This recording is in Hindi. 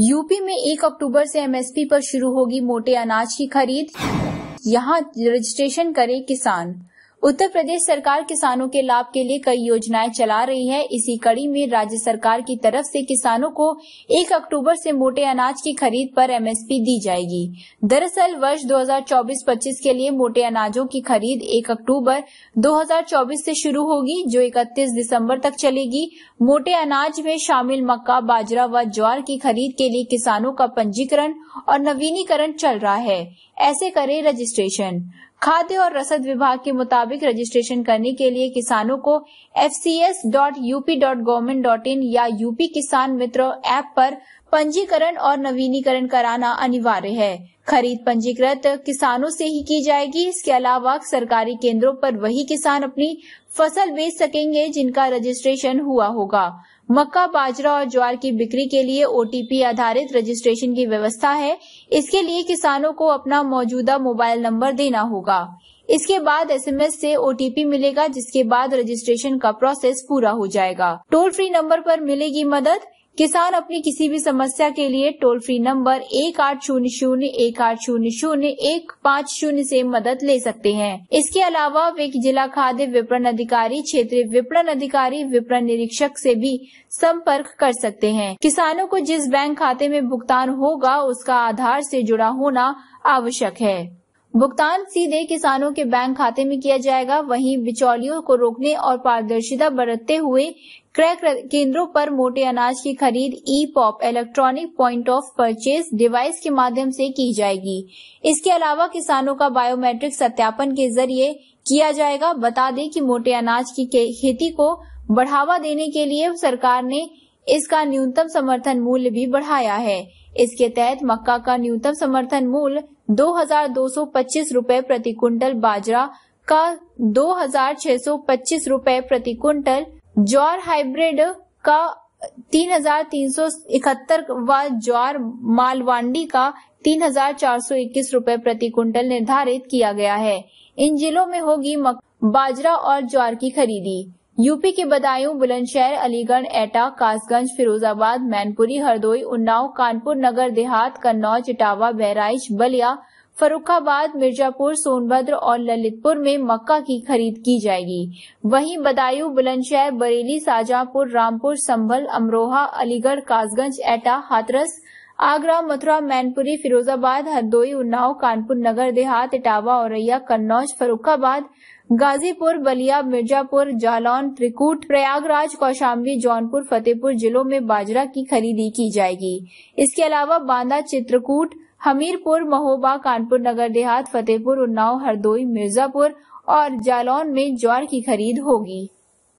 यूपी में एक अक्टूबर से एमएसपी पर शुरू होगी मोटे अनाज की खरीद यहाँ रजिस्ट्रेशन करे किसान उत्तर प्रदेश सरकार किसानों के लाभ के लिए कई योजनाएं चला रही है इसी कड़ी में राज्य सरकार की तरफ से किसानों को 1 अक्टूबर से मोटे अनाज की खरीद पर एमएसपी दी जाएगी दरअसल वर्ष 2024-25 के लिए मोटे अनाजों की खरीद 1 अक्टूबर 2024 से शुरू होगी जो 31 दिसंबर तक चलेगी मोटे अनाज में शामिल मक्का बाजरा व ज्वार की खरीद के लिए किसानों का पंजीकरण और नवीनीकरण चल रहा है ऐसे करे रजिस्ट्रेशन खाद्य और रसद विभाग के मुताबिक रजिस्ट्रेशन करने के लिए किसानों को fcs.up.government.in या यूपी किसान मित्र ऐप पर पंजीकरण और नवीनीकरण कराना अनिवार्य है खरीद पंजीकृत किसानों से ही की जाएगी इसके अलावा सरकारी केंद्रों पर वही किसान अपनी फसल बेच सकेंगे जिनका रजिस्ट्रेशन हुआ होगा मक्का बाजरा और ज्वार की बिक्री के लिए ओटीपी आधारित रजिस्ट्रेशन की व्यवस्था है इसके लिए किसानों को अपना मौजूदा मोबाइल नंबर देना होगा इसके बाद एसएमएस से ओटीपी मिलेगा जिसके बाद रजिस्ट्रेशन का प्रोसेस पूरा हो जाएगा टोल फ्री नंबर पर मिलेगी मदद किसान अपनी किसी भी समस्या के लिए टोल फ्री नंबर एक आठ शून्य शून्य एक आठ शून्य शून्य एक पाँच शून्य ऐसी मदद ले सकते हैं इसके अलावा वे जिला खाद्य विपणन अधिकारी क्षेत्रीय विपणन अधिकारी विपणन निरीक्षक से भी संपर्क कर सकते हैं किसानों को जिस बैंक खाते में भुगतान होगा उसका आधार से जुड़ा होना आवश्यक है भुगतान सीधे किसानों के बैंक खाते में किया जाएगा वहीं बिचौलियों को रोकने और पारदर्शिता बरतते हुए क्रय केंद्रों पर मोटे अनाज की खरीद e POP electronic point of purchase device के माध्यम से की जाएगी इसके अलावा किसानों का बायोमेट्रिक सत्यापन के जरिए किया जाएगा बता दें कि मोटे अनाज की खेती को बढ़ावा देने के लिए सरकार ने इसका न्यूनतम समर्थन मूल्य भी बढ़ाया है इसके तहत मक्का का न्यूनतम समर्थन मूल्य 2,225 रुपए प्रति क्विंटल बाजरा का 2,625 रुपए प्रति कुंटल ज्वार हाइब्रिड का 3,371 व ज्वार मालवांडी का 3,421 रुपए प्रति कुंटल निर्धारित किया गया है इन जिलों में होगी बाजरा और ज्वार की खरीदी यूपी के बदायूं बुलंदशहर अलीगढ़ एटा कासगंज फिरोजाबाद मैनपुरी हरदोई उन्नाव कानपुर नगर देहात कन्नौज इटावा बहराइच बलिया फरुखाबाद मिर्जापुर सोनभद्र और ललितपुर में मक्का की खरीद की जाएगी वहीं बदायूं बुलंदशहर बरेली शाहजहांपुर रामपुर संभल अमरोहा अलीगढ़ कासगंज एटा हाथरस आगरा मथुरा मैनपुरी फिरोजाबाद हरदोई उन्नाव कानपुर नगर देहात इटावा औरैया कन्नौज फरुखाबाद गाजीपुर बलिया मिर्जापुर जालौन त्रिकूट प्रयागराज कौशाम्बी जौनपुर फतेहपुर जिलों में बाजरा की खरीदी की जाएगी इसके अलावा बांदा चित्रकूट हमीरपुर महोबा कानपुर नगर देहात फतेहपुर उन्नाव हरदोई मिर्जापुर और जालौन में ज्वार की खरीद होगी